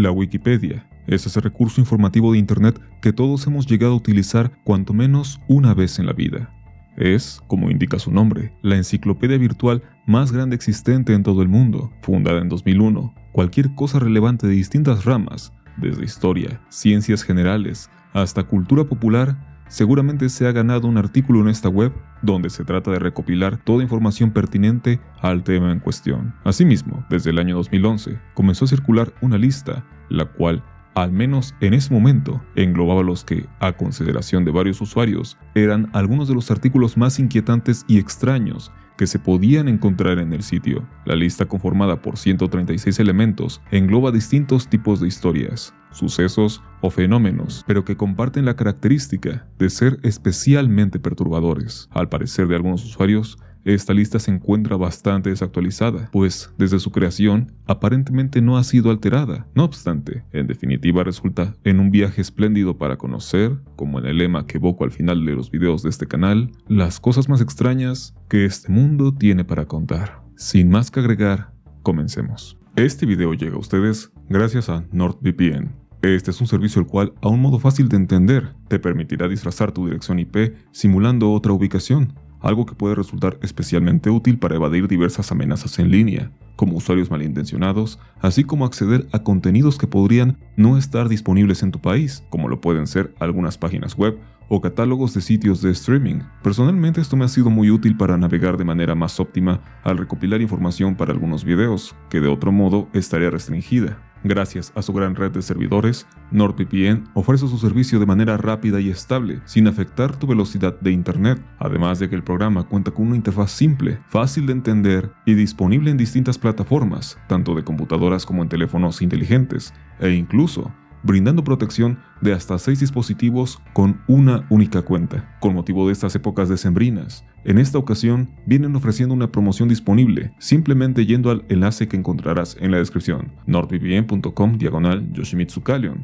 La Wikipedia es ese recurso informativo de Internet que todos hemos llegado a utilizar cuanto menos una vez en la vida. Es, como indica su nombre, la enciclopedia virtual más grande existente en todo el mundo, fundada en 2001. Cualquier cosa relevante de distintas ramas, desde historia, ciencias generales, hasta cultura popular, seguramente se ha ganado un artículo en esta web donde se trata de recopilar toda información pertinente al tema en cuestión. Asimismo, desde el año 2011 comenzó a circular una lista, la cual, al menos en ese momento, englobaba los que, a consideración de varios usuarios, eran algunos de los artículos más inquietantes y extraños que se podían encontrar en el sitio. La lista conformada por 136 elementos engloba distintos tipos de historias, sucesos o fenómenos, pero que comparten la característica de ser especialmente perturbadores. Al parecer de algunos usuarios, esta lista se encuentra bastante desactualizada, pues desde su creación aparentemente no ha sido alterada. No obstante, en definitiva resulta en un viaje espléndido para conocer, como en el lema que evoco al final de los videos de este canal, las cosas más extrañas que este mundo tiene para contar. Sin más que agregar, comencemos. Este video llega a ustedes gracias a NordVPN. Este es un servicio el cual, a un modo fácil de entender, te permitirá disfrazar tu dirección IP simulando otra ubicación algo que puede resultar especialmente útil para evadir diversas amenazas en línea, como usuarios malintencionados, así como acceder a contenidos que podrían no estar disponibles en tu país, como lo pueden ser algunas páginas web o catálogos de sitios de streaming. Personalmente esto me ha sido muy útil para navegar de manera más óptima al recopilar información para algunos videos, que de otro modo estaría restringida. Gracias a su gran red de servidores, NordVPN ofrece su servicio de manera rápida y estable, sin afectar tu velocidad de Internet, además de que el programa cuenta con una interfaz simple, fácil de entender y disponible en distintas plataformas, tanto de computadoras como en teléfonos inteligentes, e incluso brindando protección de hasta seis dispositivos con una única cuenta, con motivo de estas épocas decembrinas. En esta ocasión, vienen ofreciendo una promoción disponible, simplemente yendo al enlace que encontrarás en la descripción, nordvpn.com diagonal Yoshimitsu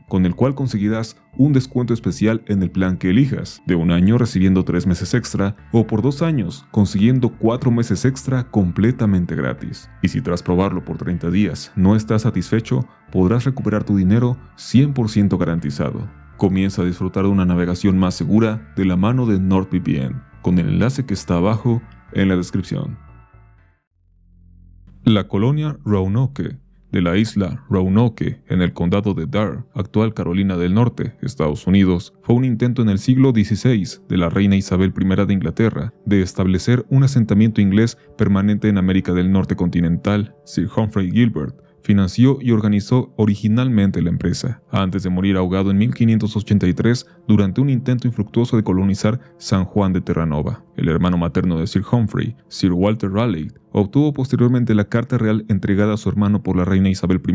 con el cual conseguirás un descuento especial en el plan que elijas, de un año recibiendo tres meses extra, o por dos años consiguiendo cuatro meses extra completamente gratis. Y si tras probarlo por 30 días no estás satisfecho, podrás recuperar tu dinero 100% garantizado. Comienza a disfrutar de una navegación más segura de la mano de NordVPN, con el enlace que está abajo en la descripción. La colonia Roanoke de la isla Roanoke, en el condado de Dar, actual Carolina del Norte, Estados Unidos, fue un intento en el siglo XVI de la reina Isabel I de Inglaterra de establecer un asentamiento inglés permanente en América del Norte continental. Sir Humphrey Gilbert financió y organizó originalmente la empresa, antes de morir ahogado en 1583 durante un intento infructuoso de colonizar San Juan de Terranova. El hermano materno de Sir Humphrey, Sir Walter Raleigh, obtuvo posteriormente la Carta Real entregada a su hermano por la reina Isabel I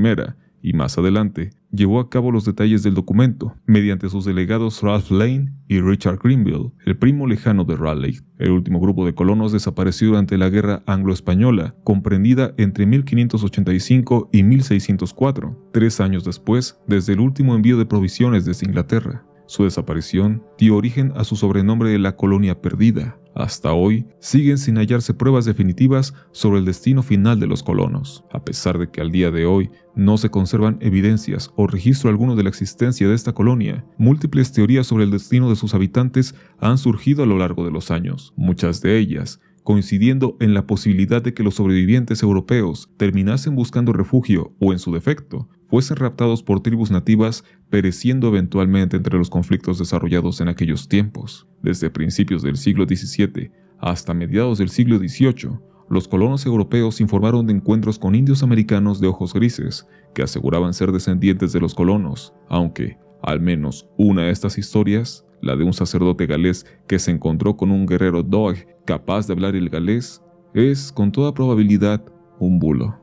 y más adelante llevó a cabo los detalles del documento mediante sus delegados Ralph Lane y Richard Greenville, el primo lejano de Raleigh. El último grupo de colonos desapareció durante la Guerra Anglo-Española, comprendida entre 1585 y 1604, tres años después desde el último envío de provisiones desde Inglaterra. Su desaparición dio origen a su sobrenombre de la Colonia Perdida. Hasta hoy siguen sin hallarse pruebas definitivas sobre el destino final de los colonos, a pesar de que al día de hoy no se conservan evidencias o registro alguno de la existencia de esta colonia. Múltiples teorías sobre el destino de sus habitantes han surgido a lo largo de los años, muchas de ellas coincidiendo en la posibilidad de que los sobrevivientes europeos terminasen buscando refugio o, en su defecto, fuesen raptados por tribus nativas, pereciendo eventualmente entre los conflictos desarrollados en aquellos tiempos. Desde principios del siglo XVII hasta mediados del siglo XVIII, los colonos europeos informaron de encuentros con indios americanos de ojos grises, que aseguraban ser descendientes de los colonos, aunque, al menos una de estas historias, la de un sacerdote galés que se encontró con un guerrero Dog capaz de hablar el galés, es, con toda probabilidad, un bulo.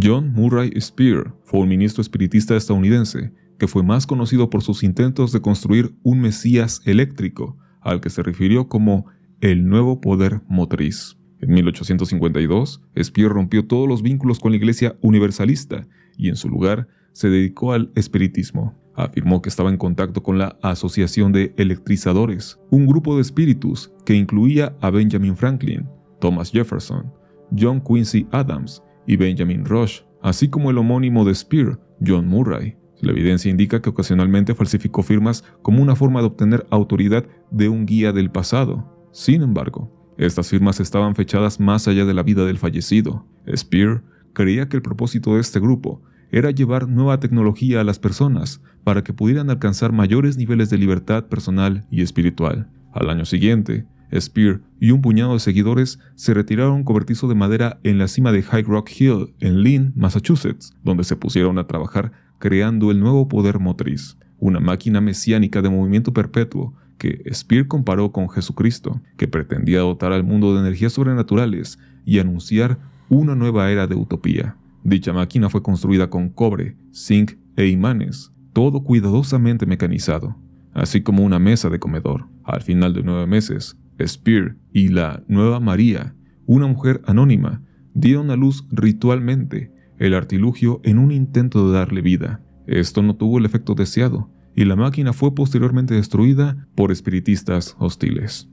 John Murray Spear fue un ministro espiritista estadounidense que fue más conocido por sus intentos de construir un Mesías eléctrico, al que se refirió como el nuevo poder motriz. En 1852, Spear rompió todos los vínculos con la Iglesia Universalista y en su lugar se dedicó al espiritismo. Afirmó que estaba en contacto con la Asociación de Electrizadores, un grupo de espíritus que incluía a Benjamin Franklin, Thomas Jefferson, John Quincy Adams y Benjamin Rush, así como el homónimo de Spear, John Murray. La evidencia indica que ocasionalmente falsificó firmas como una forma de obtener autoridad de un guía del pasado. Sin embargo, estas firmas estaban fechadas más allá de la vida del fallecido. Spear creía que el propósito de este grupo era llevar nueva tecnología a las personas para que pudieran alcanzar mayores niveles de libertad personal y espiritual. Al año siguiente, Spear y un puñado de seguidores se retiraron a un cobertizo de madera en la cima de High Rock Hill, en Lynn, Massachusetts, donde se pusieron a trabajar creando el nuevo poder motriz, una máquina mesiánica de movimiento perpetuo que Spear comparó con Jesucristo, que pretendía dotar al mundo de energías sobrenaturales y anunciar una nueva era de utopía. Dicha máquina fue construida con cobre, zinc e imanes, todo cuidadosamente mecanizado, así como una mesa de comedor. Al final de nueve meses, Spear y la Nueva María, una mujer anónima, dieron a luz ritualmente el artilugio en un intento de darle vida. Esto no tuvo el efecto deseado y la máquina fue posteriormente destruida por espiritistas hostiles.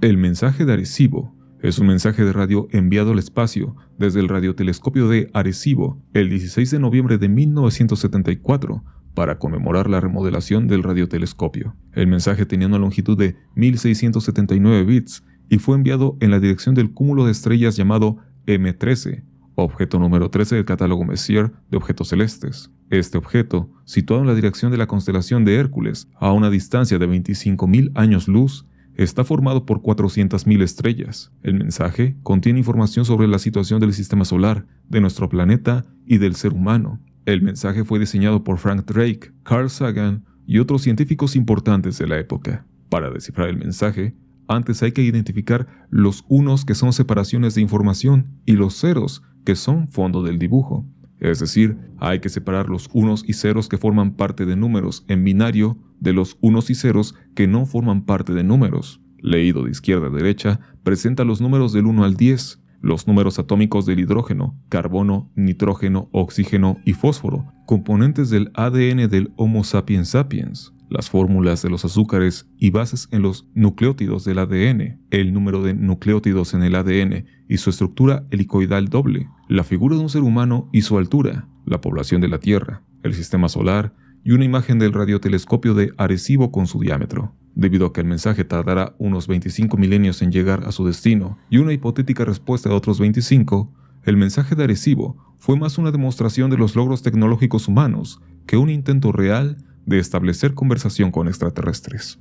El mensaje de Arecibo es un mensaje de radio enviado al espacio desde el radiotelescopio de Arecibo el 16 de noviembre de 1974 para conmemorar la remodelación del radiotelescopio. El mensaje tenía una longitud de 1679 bits y fue enviado en la dirección del cúmulo de estrellas llamado M13, objeto número 13 del catálogo Messier de objetos celestes. Este objeto, situado en la dirección de la constelación de Hércules, a una distancia de 25.000 años luz, está formado por 400.000 estrellas. El mensaje contiene información sobre la situación del sistema solar, de nuestro planeta y del ser humano, el mensaje fue diseñado por Frank Drake, Carl Sagan y otros científicos importantes de la época. Para descifrar el mensaje, antes hay que identificar los unos que son separaciones de información y los ceros que son fondo del dibujo. Es decir, hay que separar los unos y ceros que forman parte de números en binario de los unos y ceros que no forman parte de números. Leído de izquierda a derecha, presenta los números del 1 al 10 los números atómicos del hidrógeno, carbono, nitrógeno, oxígeno y fósforo, componentes del ADN del Homo sapiens sapiens, las fórmulas de los azúcares y bases en los nucleótidos del ADN, el número de nucleótidos en el ADN y su estructura helicoidal doble, la figura de un ser humano y su altura, la población de la Tierra, el sistema solar y una imagen del radiotelescopio de Arecibo con su diámetro debido a que el mensaje tardará unos 25 milenios en llegar a su destino, y una hipotética respuesta de otros 25, el mensaje de Arecibo fue más una demostración de los logros tecnológicos humanos que un intento real de establecer conversación con extraterrestres.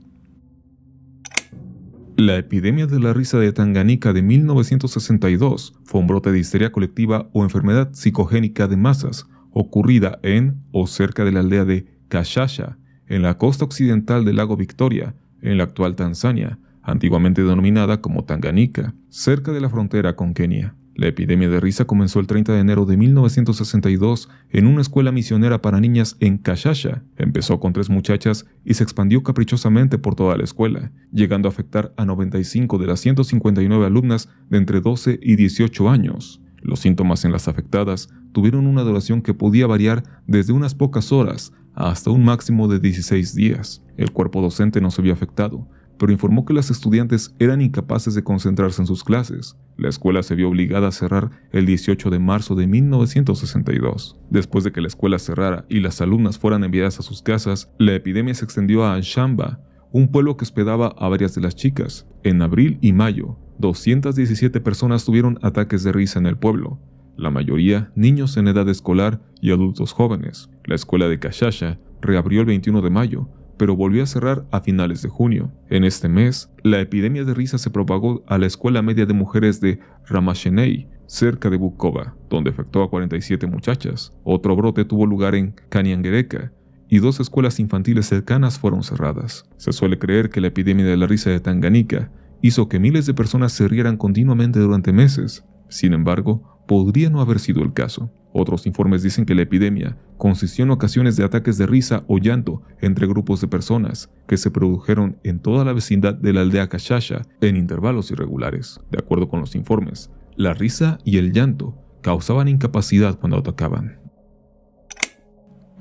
La epidemia de la risa de Tanganica de 1962 fue un brote de histeria colectiva o enfermedad psicogénica de masas ocurrida en o cerca de la aldea de Kashasha, en la costa occidental del lago Victoria, en la actual Tanzania, antiguamente denominada como Tanganica, cerca de la frontera con Kenia. La epidemia de risa comenzó el 30 de enero de 1962 en una escuela misionera para niñas en Kashasha. Empezó con tres muchachas y se expandió caprichosamente por toda la escuela, llegando a afectar a 95 de las 159 alumnas de entre 12 y 18 años. Los síntomas en las afectadas tuvieron una duración que podía variar desde unas pocas horas hasta un máximo de 16 días. El cuerpo docente no se vio afectado, pero informó que las estudiantes eran incapaces de concentrarse en sus clases. La escuela se vio obligada a cerrar el 18 de marzo de 1962. Después de que la escuela cerrara y las alumnas fueran enviadas a sus casas, la epidemia se extendió a Anshamba, un pueblo que hospedaba a varias de las chicas. En abril y mayo, 217 personas tuvieron ataques de risa en el pueblo, la mayoría niños en edad escolar y adultos jóvenes. La escuela de Kashasha reabrió el 21 de mayo, pero volvió a cerrar a finales de junio. En este mes, la epidemia de risa se propagó a la escuela media de mujeres de Ramashenei, cerca de Bukova, donde afectó a 47 muchachas. Otro brote tuvo lugar en Kanyangereka, y dos escuelas infantiles cercanas fueron cerradas. Se suele creer que la epidemia de la risa de Tanganika hizo que miles de personas se rieran continuamente durante meses. Sin embargo, podría no haber sido el caso. Otros informes dicen que la epidemia consistió en ocasiones de ataques de risa o llanto entre grupos de personas que se produjeron en toda la vecindad de la aldea Kashasha en intervalos irregulares. De acuerdo con los informes, la risa y el llanto causaban incapacidad cuando atacaban.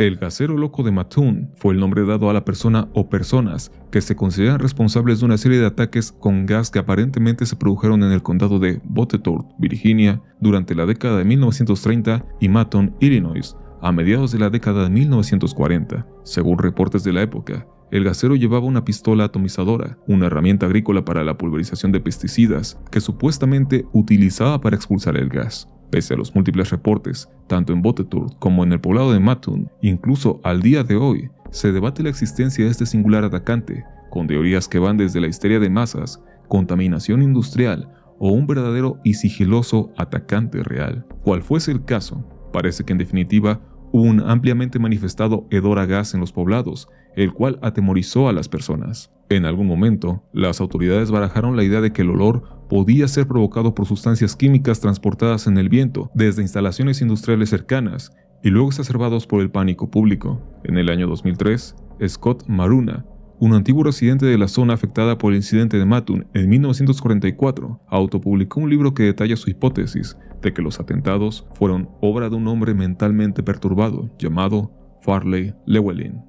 El Gacero loco de Mattoon fue el nombre dado a la persona o personas que se consideran responsables de una serie de ataques con gas que aparentemente se produjeron en el condado de Botetourt, Virginia, durante la década de 1930 y Mattoon, Illinois, a mediados de la década de 1940. Según reportes de la época, el gasero llevaba una pistola atomizadora, una herramienta agrícola para la pulverización de pesticidas que supuestamente utilizaba para expulsar el gas. Pese a los múltiples reportes, tanto en Botetur como en el poblado de Matun, incluso al día de hoy, se debate la existencia de este singular atacante, con teorías que van desde la histeria de masas, contaminación industrial o un verdadero y sigiloso atacante real. Cual fuese el caso, parece que en definitiva hubo un ampliamente manifestado hedor a gas en los poblados, el cual atemorizó a las personas. En algún momento, las autoridades barajaron la idea de que el olor podía ser provocado por sustancias químicas transportadas en el viento desde instalaciones industriales cercanas y luego exacerbados por el pánico público. En el año 2003, Scott Maruna, un antiguo residente de la zona afectada por el incidente de Matun en 1944, autopublicó un libro que detalla su hipótesis de que los atentados fueron obra de un hombre mentalmente perturbado llamado Farley Llewellyn.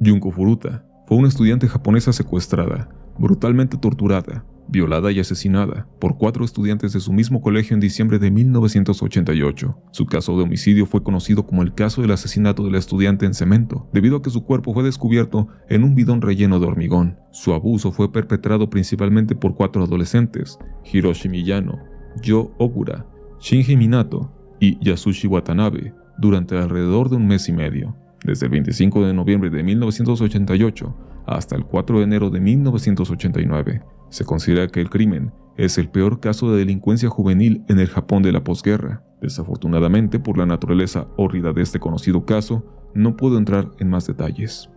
Junko Furuta fue una estudiante japonesa secuestrada, brutalmente torturada, violada y asesinada por cuatro estudiantes de su mismo colegio en diciembre de 1988. Su caso de homicidio fue conocido como el caso del asesinato del estudiante en cemento, debido a que su cuerpo fue descubierto en un bidón relleno de hormigón. Su abuso fue perpetrado principalmente por cuatro adolescentes, Hiroshi Miyano, Yo Ogura, Shinji Minato y Yasushi Watanabe, durante alrededor de un mes y medio. Desde el 25 de noviembre de 1988 hasta el 4 de enero de 1989, se considera que el crimen es el peor caso de delincuencia juvenil en el Japón de la posguerra. Desafortunadamente, por la naturaleza hórrida de este conocido caso, no puedo entrar en más detalles.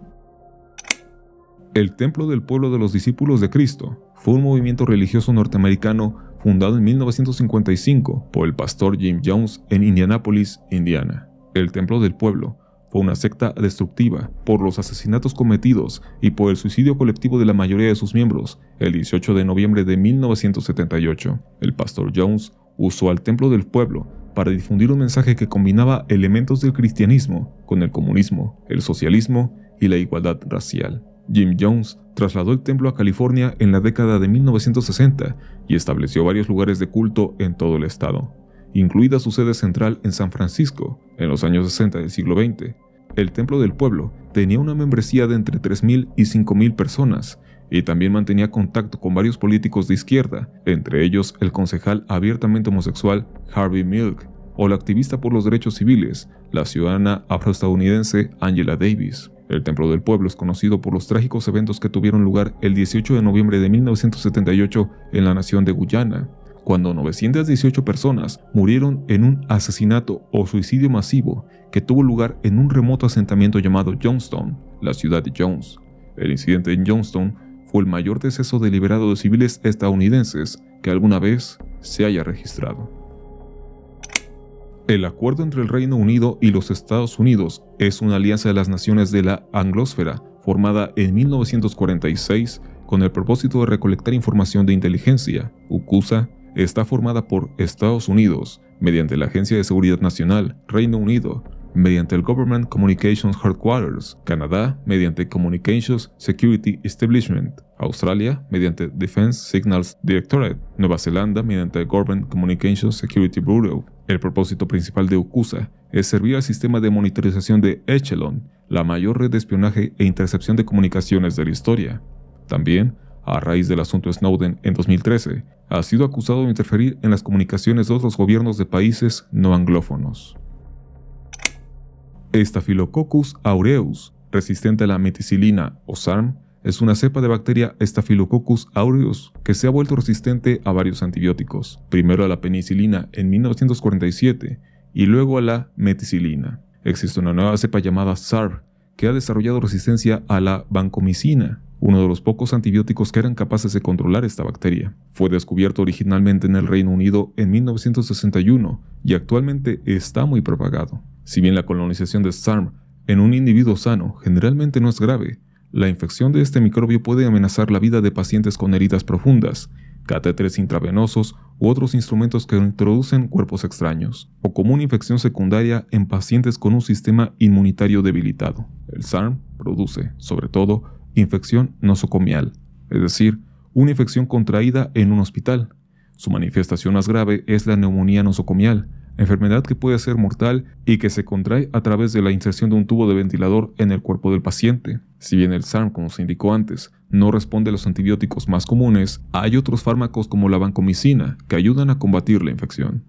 El Templo del Pueblo de los Discípulos de Cristo fue un movimiento religioso norteamericano fundado en 1955 por el pastor Jim Jones en Indianápolis, Indiana. El Templo del Pueblo una secta destructiva por los asesinatos cometidos y por el suicidio colectivo de la mayoría de sus miembros el 18 de noviembre de 1978. El pastor Jones usó al templo del pueblo para difundir un mensaje que combinaba elementos del cristianismo con el comunismo, el socialismo y la igualdad racial. Jim Jones trasladó el templo a California en la década de 1960 y estableció varios lugares de culto en todo el estado, incluida su sede central en San Francisco en los años 60 del siglo XX, el templo del pueblo tenía una membresía de entre 3.000 y 5.000 personas y también mantenía contacto con varios políticos de izquierda, entre ellos el concejal abiertamente homosexual Harvey Milk o la activista por los derechos civiles, la ciudadana afroestadounidense Angela Davis. El Templo del Pueblo es conocido por los trágicos eventos que tuvieron lugar el 18 de noviembre de 1978 en la nación de Guyana, cuando 918 personas murieron en un asesinato o suicidio masivo que tuvo lugar en un remoto asentamiento llamado Johnston, la ciudad de Jones. El incidente en Johnstown fue el mayor deceso deliberado de civiles estadounidenses que alguna vez se haya registrado. El acuerdo entre el Reino Unido y los Estados Unidos es una alianza de las naciones de la anglósfera formada en 1946 con el propósito de recolectar información de inteligencia. UCUSA está formada por Estados Unidos, mediante la Agencia de Seguridad Nacional, Reino Unido, mediante el Government Communications Headquarters, Canadá mediante Communications Security Establishment, Australia mediante Defense Signals Directorate, Nueva Zelanda mediante Government Communications Security Bureau. El propósito principal de UCUSA es servir al sistema de monitorización de Echelon, la mayor red de espionaje e intercepción de comunicaciones de la historia. También, a raíz del asunto Snowden en 2013, ha sido acusado de interferir en las comunicaciones de otros gobiernos de países no anglófonos. Staphylococcus aureus, resistente a la meticilina o SARM, es una cepa de bacteria Staphylococcus aureus que se ha vuelto resistente a varios antibióticos, primero a la penicilina en 1947 y luego a la meticilina. Existe una nueva cepa llamada SARM que ha desarrollado resistencia a la vancomicina, uno de los pocos antibióticos que eran capaces de controlar esta bacteria. Fue descubierto originalmente en el Reino Unido en 1961 y actualmente está muy propagado. Si bien la colonización de SARM en un individuo sano generalmente no es grave, la infección de este microbio puede amenazar la vida de pacientes con heridas profundas, catéteres intravenosos u otros instrumentos que introducen cuerpos extraños, o como una infección secundaria en pacientes con un sistema inmunitario debilitado. El SARM produce, sobre todo, infección nosocomial, es decir, una infección contraída en un hospital. Su manifestación más grave es la neumonía nosocomial, enfermedad que puede ser mortal y que se contrae a través de la inserción de un tubo de ventilador en el cuerpo del paciente. Si bien el SARM, como se indicó antes, no responde a los antibióticos más comunes, hay otros fármacos como la vancomicina que ayudan a combatir la infección.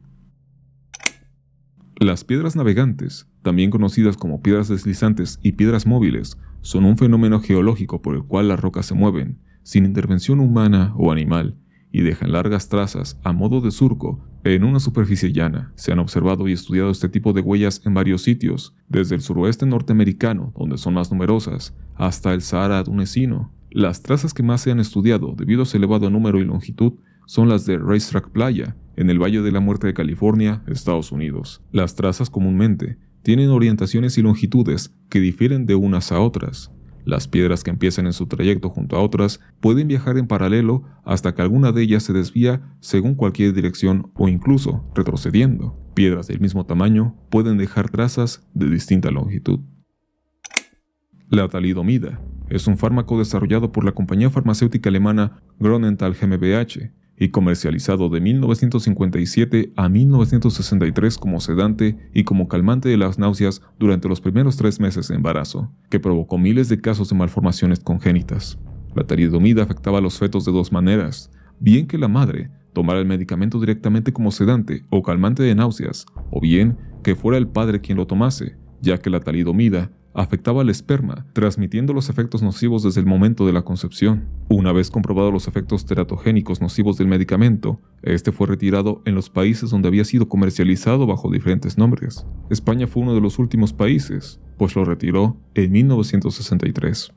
Las piedras navegantes, también conocidas como piedras deslizantes y piedras móviles, son un fenómeno geológico por el cual las rocas se mueven, sin intervención humana o animal, y dejan largas trazas a modo de surco en una superficie llana. Se han observado y estudiado este tipo de huellas en varios sitios, desde el suroeste norteamericano, donde son más numerosas, hasta el Sahara tunecino. Las trazas que más se han estudiado debido a su elevado número y longitud son las de Racetrack Playa, en el Valle de la Muerte de California, Estados Unidos. Las trazas comúnmente tienen orientaciones y longitudes que difieren de unas a otras. Las piedras que empiezan en su trayecto junto a otras pueden viajar en paralelo hasta que alguna de ellas se desvía según cualquier dirección o incluso retrocediendo. Piedras del mismo tamaño pueden dejar trazas de distinta longitud. La talidomida es un fármaco desarrollado por la compañía farmacéutica alemana Gronenthal GmbH y comercializado de 1957 a 1963 como sedante y como calmante de las náuseas durante los primeros tres meses de embarazo, que provocó miles de casos de malformaciones congénitas. La talidomida afectaba a los fetos de dos maneras, bien que la madre tomara el medicamento directamente como sedante o calmante de náuseas, o bien que fuera el padre quien lo tomase, ya que la talidomida afectaba al esperma, transmitiendo los efectos nocivos desde el momento de la concepción. Una vez comprobados los efectos teratogénicos nocivos del medicamento, este fue retirado en los países donde había sido comercializado bajo diferentes nombres. España fue uno de los últimos países, pues lo retiró en 1963.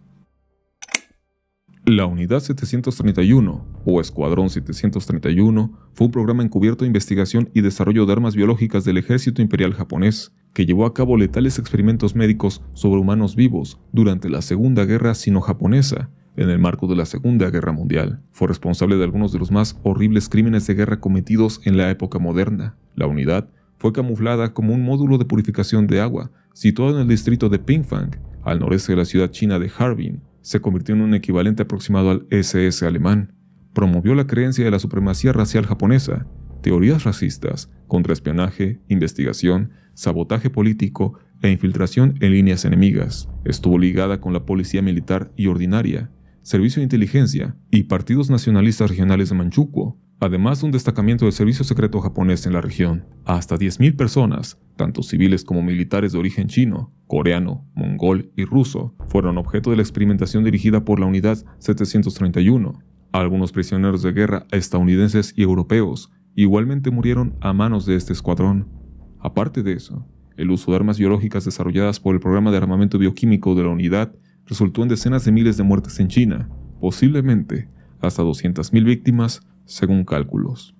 La Unidad 731, o Escuadrón 731, fue un programa encubierto de investigación y desarrollo de armas biológicas del Ejército Imperial japonés, que llevó a cabo letales experimentos médicos sobre humanos vivos durante la Segunda Guerra Sino-Japonesa, en el marco de la Segunda Guerra Mundial. Fue responsable de algunos de los más horribles crímenes de guerra cometidos en la época moderna. La unidad fue camuflada como un módulo de purificación de agua, situado en el distrito de Pingfang, al noreste de la ciudad china de Harbin, se convirtió en un equivalente aproximado al SS alemán. Promovió la creencia de la supremacía racial japonesa, teorías racistas, contraespionaje, investigación, sabotaje político e infiltración en líneas enemigas. Estuvo ligada con la policía militar y ordinaria, servicio de inteligencia y partidos nacionalistas regionales de Manchukuo, además de un destacamiento del servicio secreto japonés en la región. Hasta 10.000 personas, tanto civiles como militares de origen chino, coreano, mongol y ruso, fueron objeto de la experimentación dirigida por la Unidad 731. Algunos prisioneros de guerra estadounidenses y europeos igualmente murieron a manos de este escuadrón. Aparte de eso, el uso de armas biológicas desarrolladas por el programa de armamento bioquímico de la unidad resultó en decenas de miles de muertes en China, posiblemente hasta 200.000 víctimas según cálculos.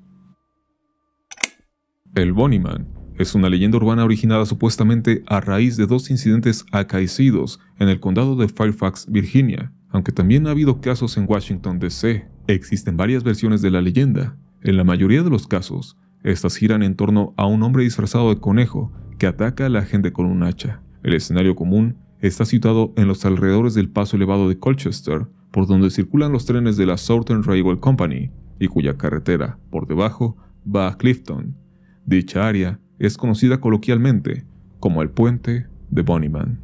El Man es una leyenda urbana originada supuestamente a raíz de dos incidentes acaecidos en el condado de Fairfax, Virginia, aunque también ha habido casos en Washington, D.C. Existen varias versiones de la leyenda. En la mayoría de los casos, estas giran en torno a un hombre disfrazado de conejo que ataca a la gente con un hacha. El escenario común está situado en los alrededores del paso elevado de Colchester, por donde circulan los trenes de la Southern Railway Company, y cuya carretera, por debajo, va a Clifton. Dicha área es conocida coloquialmente como el puente de Bonnyman.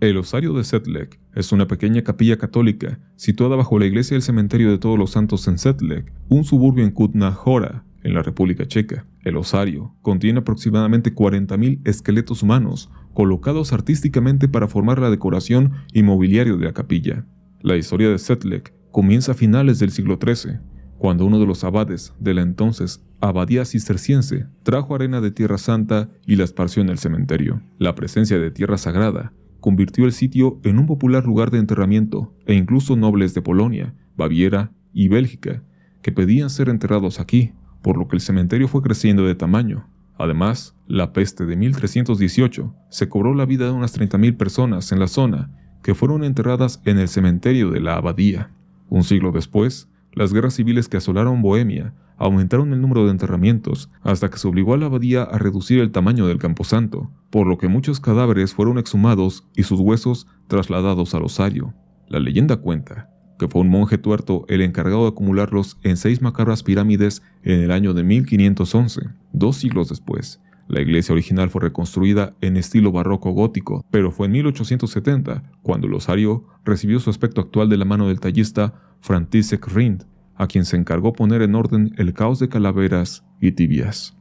El osario de Setlec es una pequeña capilla católica situada bajo la iglesia del cementerio de Todos los Santos en Setlec, un suburbio en Kutna Hora, en la República Checa. El osario contiene aproximadamente 40.000 esqueletos humanos colocados artísticamente para formar la decoración y mobiliario de la capilla. La historia de Setlec comienza a finales del siglo XIII, cuando uno de los abades de la entonces abadía cisterciense trajo arena de Tierra Santa y la esparció en el cementerio. La presencia de tierra sagrada convirtió el sitio en un popular lugar de enterramiento e incluso nobles de Polonia, Baviera y Bélgica que pedían ser enterrados aquí, por lo que el cementerio fue creciendo de tamaño. Además, la peste de 1318 se cobró la vida de unas 30.000 personas en la zona que fueron enterradas en el cementerio de la abadía. Un siglo después, las guerras civiles que asolaron Bohemia aumentaron el número de enterramientos hasta que se obligó a la abadía a reducir el tamaño del camposanto, por lo que muchos cadáveres fueron exhumados y sus huesos trasladados al osario. La leyenda cuenta que fue un monje tuerto el encargado de acumularlos en seis macabras pirámides en el año de 1511. Dos siglos después, la iglesia original fue reconstruida en estilo barroco gótico, pero fue en 1870 cuando el osario recibió su aspecto actual de la mano del tallista František Rind, a quien se encargó poner en orden el caos de calaveras y tibias.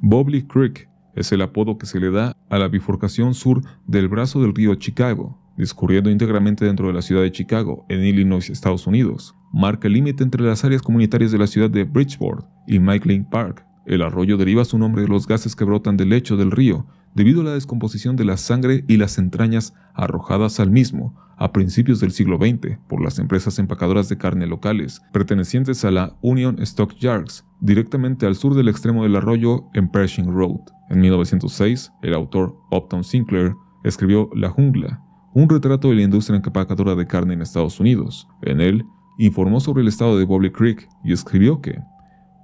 Bobley Creek es el apodo que se le da a la bifurcación sur del brazo del río Chicago, discurriendo íntegramente dentro de la ciudad de Chicago, en Illinois, Estados Unidos. Marca el límite entre las áreas comunitarias de la ciudad de Bridgeport y Mike Park, el arroyo deriva su nombre de los gases que brotan del lecho del río debido a la descomposición de la sangre y las entrañas arrojadas al mismo a principios del siglo XX por las empresas empacadoras de carne locales, pertenecientes a la Union Stock Yards, directamente al sur del extremo del arroyo en Pershing Road. En 1906, el autor Upton Sinclair escribió La jungla, un retrato de la industria empacadora de carne en Estados Unidos. En él, informó sobre el estado de Bobby Creek y escribió que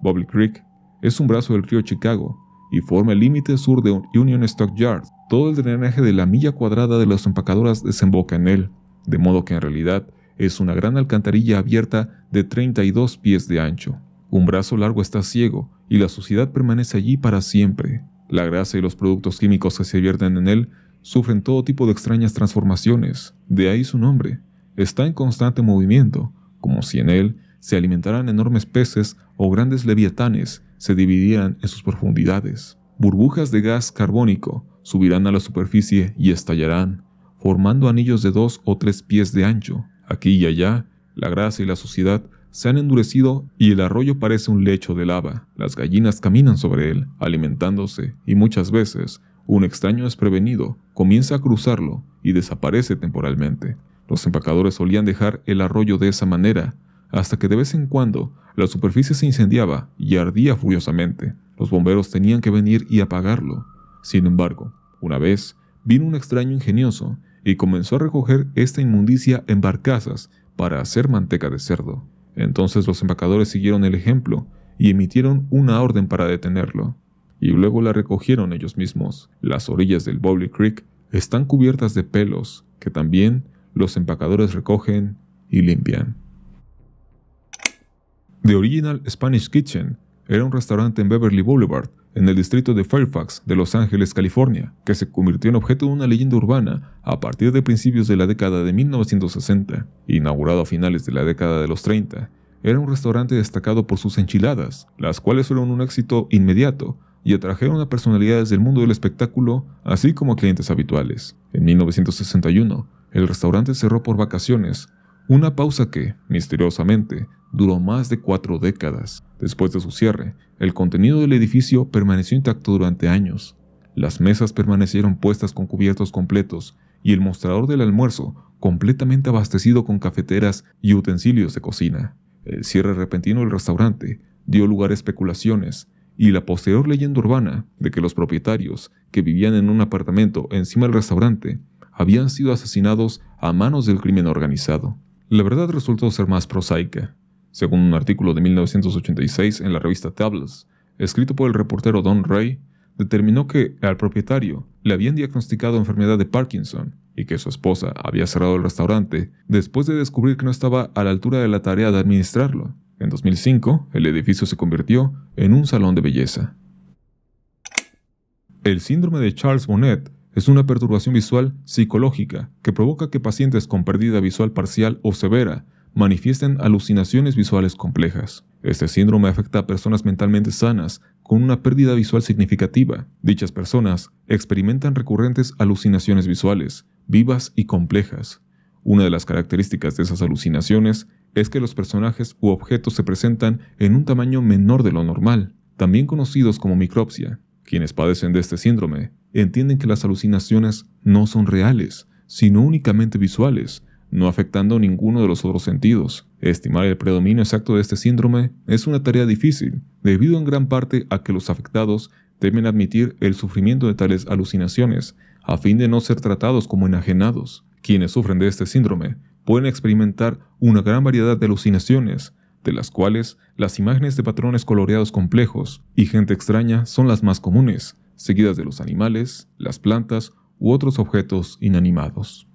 Bobby Creek es un brazo del río Chicago y forma el límite sur de Union Stock Yard. Todo el drenaje de la milla cuadrada de las empacadoras desemboca en él, de modo que en realidad es una gran alcantarilla abierta de 32 pies de ancho. Un brazo largo está ciego y la suciedad permanece allí para siempre. La grasa y los productos químicos que se vierten en él sufren todo tipo de extrañas transformaciones, de ahí su nombre. Está en constante movimiento, como si en él se alimentaran enormes peces o grandes leviatanes se dividirán en sus profundidades. Burbujas de gas carbónico subirán a la superficie y estallarán, formando anillos de dos o tres pies de ancho. Aquí y allá, la grasa y la suciedad se han endurecido y el arroyo parece un lecho de lava. Las gallinas caminan sobre él, alimentándose, y muchas veces un extraño desprevenido comienza a cruzarlo y desaparece temporalmente. Los empacadores solían dejar el arroyo de esa manera, hasta que de vez en cuando la superficie se incendiaba y ardía furiosamente. Los bomberos tenían que venir y apagarlo. Sin embargo, una vez vino un extraño ingenioso y comenzó a recoger esta inmundicia en barcazas para hacer manteca de cerdo. Entonces los empacadores siguieron el ejemplo y emitieron una orden para detenerlo. Y luego la recogieron ellos mismos. Las orillas del Bowley Creek están cubiertas de pelos que también los empacadores recogen y limpian. The Original Spanish Kitchen era un restaurante en Beverly Boulevard, en el distrito de Fairfax, de Los Ángeles, California, que se convirtió en objeto de una leyenda urbana a partir de principios de la década de 1960. Inaugurado a finales de la década de los 30, era un restaurante destacado por sus enchiladas, las cuales fueron un éxito inmediato y atrajeron a personalidades del mundo del espectáculo, así como a clientes habituales. En 1961, el restaurante cerró por vacaciones una pausa que, misteriosamente, duró más de cuatro décadas. Después de su cierre, el contenido del edificio permaneció intacto durante años. Las mesas permanecieron puestas con cubiertos completos y el mostrador del almuerzo completamente abastecido con cafeteras y utensilios de cocina. El cierre repentino del restaurante dio lugar a especulaciones y la posterior leyenda urbana de que los propietarios que vivían en un apartamento encima del restaurante habían sido asesinados a manos del crimen organizado. La verdad resultó ser más prosaica, según un artículo de 1986 en la revista Tablas, escrito por el reportero Don Ray, determinó que al propietario le habían diagnosticado enfermedad de Parkinson y que su esposa había cerrado el restaurante después de descubrir que no estaba a la altura de la tarea de administrarlo. En 2005, el edificio se convirtió en un salón de belleza. El síndrome de Charles Bonnet es una perturbación visual psicológica que provoca que pacientes con pérdida visual parcial o severa manifiesten alucinaciones visuales complejas. Este síndrome afecta a personas mentalmente sanas con una pérdida visual significativa. Dichas personas experimentan recurrentes alucinaciones visuales, vivas y complejas. Una de las características de esas alucinaciones es que los personajes u objetos se presentan en un tamaño menor de lo normal, también conocidos como micropsia. Quienes padecen de este síndrome entienden que las alucinaciones no son reales, sino únicamente visuales, no afectando ninguno de los otros sentidos. Estimar el predominio exacto de este síndrome es una tarea difícil, debido en gran parte a que los afectados temen admitir el sufrimiento de tales alucinaciones, a fin de no ser tratados como enajenados. Quienes sufren de este síndrome pueden experimentar una gran variedad de alucinaciones, de las cuales las imágenes de patrones coloreados complejos y gente extraña son las más comunes, seguidas de los animales, las plantas u otros objetos inanimados.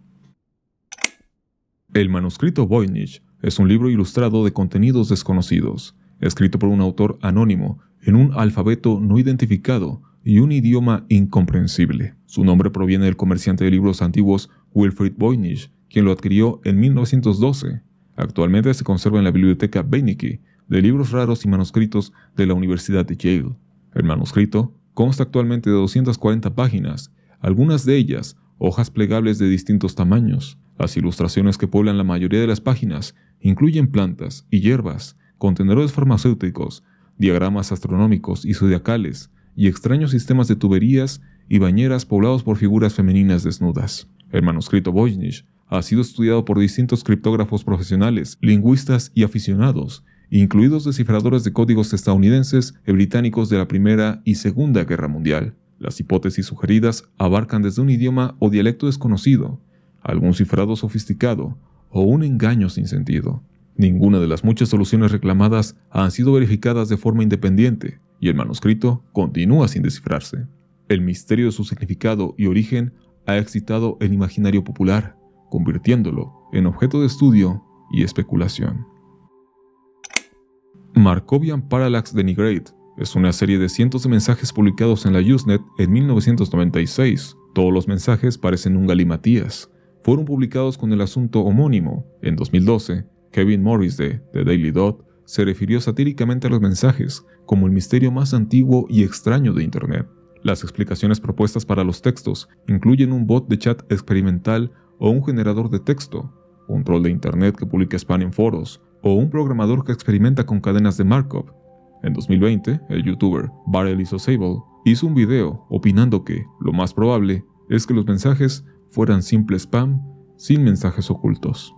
El manuscrito Voynich es un libro ilustrado de contenidos desconocidos, escrito por un autor anónimo en un alfabeto no identificado y un idioma incomprensible. Su nombre proviene del comerciante de libros antiguos Wilfrid Voynich, quien lo adquirió en 1912 Actualmente se conserva en la biblioteca Beinecke de libros raros y manuscritos de la Universidad de Yale. El manuscrito consta actualmente de 240 páginas, algunas de ellas hojas plegables de distintos tamaños. Las ilustraciones que poblan la mayoría de las páginas incluyen plantas y hierbas, contenedores farmacéuticos, diagramas astronómicos y zodiacales, y extraños sistemas de tuberías y bañeras poblados por figuras femeninas desnudas. El manuscrito Voynich ha sido estudiado por distintos criptógrafos profesionales, lingüistas y aficionados, incluidos descifradores de códigos estadounidenses y británicos de la Primera y Segunda Guerra Mundial. Las hipótesis sugeridas abarcan desde un idioma o dialecto desconocido, algún cifrado sofisticado o un engaño sin sentido. Ninguna de las muchas soluciones reclamadas han sido verificadas de forma independiente y el manuscrito continúa sin descifrarse. El misterio de su significado y origen ha excitado el imaginario popular convirtiéndolo en objeto de estudio y especulación. Markovian Parallax Denigrate es una serie de cientos de mensajes publicados en la Usenet en 1996. Todos los mensajes parecen un galimatías. Fueron publicados con el asunto homónimo. En 2012, Kevin Morris de The Daily Dot se refirió satíricamente a los mensajes como el misterio más antiguo y extraño de Internet. Las explicaciones propuestas para los textos incluyen un bot de chat experimental o un generador de texto, un troll de internet que publica spam en foros, o un programador que experimenta con cadenas de markup. En 2020, el youtuber Barrel Sable hizo un video opinando que lo más probable es que los mensajes fueran simple spam sin mensajes ocultos.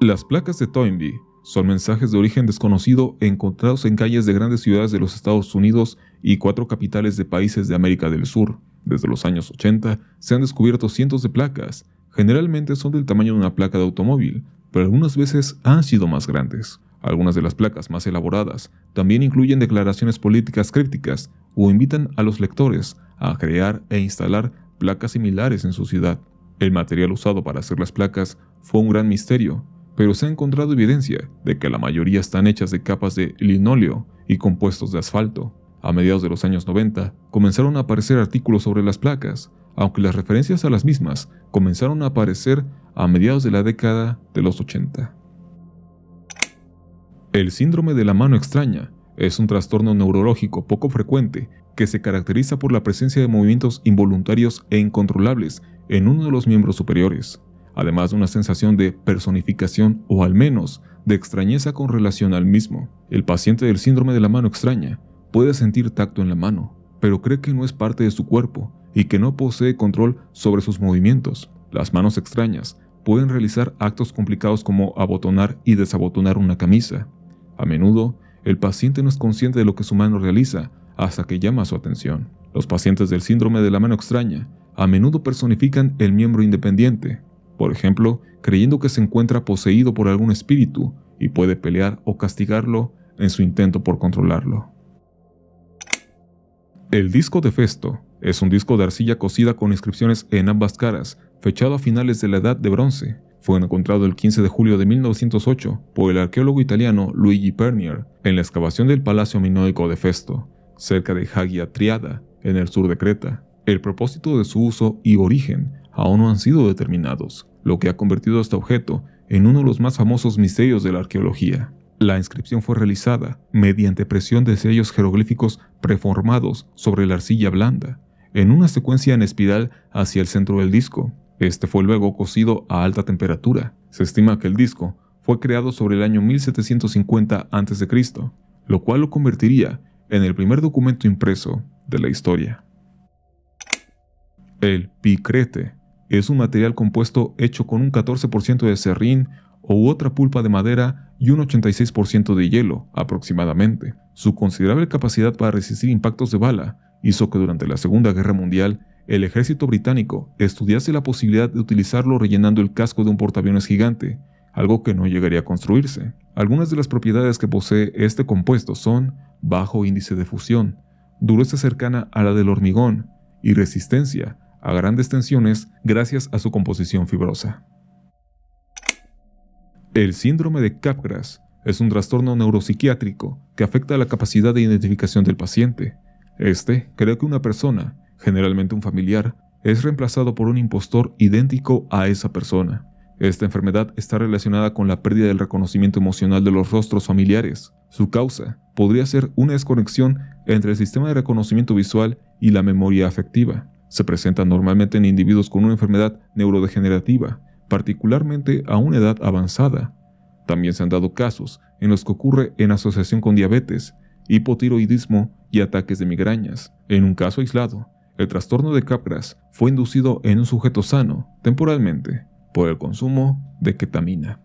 Las placas de Toynbee son mensajes de origen desconocido encontrados en calles de grandes ciudades de los Estados Unidos y cuatro capitales de países de América del Sur, desde los años 80 se han descubierto cientos de placas, generalmente son del tamaño de una placa de automóvil, pero algunas veces han sido más grandes. Algunas de las placas más elaboradas también incluyen declaraciones políticas críticas o invitan a los lectores a crear e instalar placas similares en su ciudad. El material usado para hacer las placas fue un gran misterio, pero se ha encontrado evidencia de que la mayoría están hechas de capas de linóleo y compuestos de asfalto. A mediados de los años 90, comenzaron a aparecer artículos sobre las placas, aunque las referencias a las mismas comenzaron a aparecer a mediados de la década de los 80. El síndrome de la mano extraña es un trastorno neurológico poco frecuente que se caracteriza por la presencia de movimientos involuntarios e incontrolables en uno de los miembros superiores, además de una sensación de personificación o al menos de extrañeza con relación al mismo. El paciente del síndrome de la mano extraña Puede sentir tacto en la mano, pero cree que no es parte de su cuerpo y que no posee control sobre sus movimientos. Las manos extrañas pueden realizar actos complicados como abotonar y desabotonar una camisa. A menudo, el paciente no es consciente de lo que su mano realiza hasta que llama su atención. Los pacientes del síndrome de la mano extraña a menudo personifican el miembro independiente, por ejemplo, creyendo que se encuentra poseído por algún espíritu y puede pelear o castigarlo en su intento por controlarlo. El disco de Festo es un disco de arcilla cocida con inscripciones en ambas caras, fechado a finales de la Edad de Bronce. Fue encontrado el 15 de julio de 1908 por el arqueólogo italiano Luigi Pernier en la excavación del Palacio Minoico de Festo, cerca de Hagia Triada, en el sur de Creta. El propósito de su uso y origen aún no han sido determinados, lo que ha convertido este objeto en uno de los más famosos misterios de la arqueología. La inscripción fue realizada mediante presión de sellos jeroglíficos preformados sobre la arcilla blanda, en una secuencia en espiral hacia el centro del disco. Este fue luego cocido a alta temperatura. Se estima que el disco fue creado sobre el año 1750 a.C., lo cual lo convertiría en el primer documento impreso de la historia. El picrete es un material compuesto hecho con un 14% de serrín u otra pulpa de madera y un 86% de hielo aproximadamente. Su considerable capacidad para resistir impactos de bala hizo que durante la Segunda Guerra Mundial el ejército británico estudiase la posibilidad de utilizarlo rellenando el casco de un portaaviones gigante, algo que no llegaría a construirse. Algunas de las propiedades que posee este compuesto son bajo índice de fusión, dureza cercana a la del hormigón y resistencia a grandes tensiones gracias a su composición fibrosa. El síndrome de Capgras es un trastorno neuropsiquiátrico que afecta la capacidad de identificación del paciente. Este cree que una persona, generalmente un familiar, es reemplazado por un impostor idéntico a esa persona. Esta enfermedad está relacionada con la pérdida del reconocimiento emocional de los rostros familiares. Su causa podría ser una desconexión entre el sistema de reconocimiento visual y la memoria afectiva. Se presenta normalmente en individuos con una enfermedad neurodegenerativa, particularmente a una edad avanzada. También se han dado casos en los que ocurre en asociación con diabetes, hipotiroidismo y ataques de migrañas. En un caso aislado, el trastorno de Capgras fue inducido en un sujeto sano, temporalmente, por el consumo de ketamina.